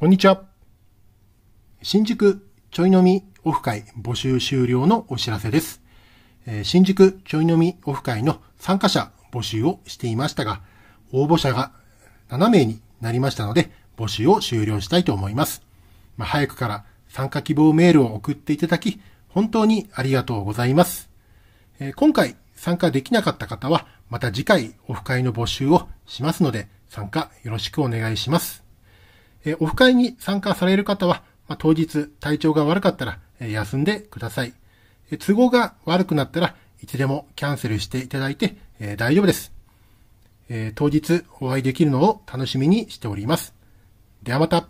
こんにちは。新宿ちょい飲みオフ会募集終了のお知らせです。えー、新宿ちょい飲みオフ会の参加者募集をしていましたが、応募者が7名になりましたので、募集を終了したいと思います。まあ、早くから参加希望メールを送っていただき、本当にありがとうございます。えー、今回参加できなかった方は、また次回オフ会の募集をしますので、参加よろしくお願いします。えオフ会に参加される方は、ま当日体調が悪かったら、え休んでください。え都合が悪くなったらいつでもキャンセルしていただいて、え大丈夫です、え当日お会いできるのを楽しみにしております。ではまた。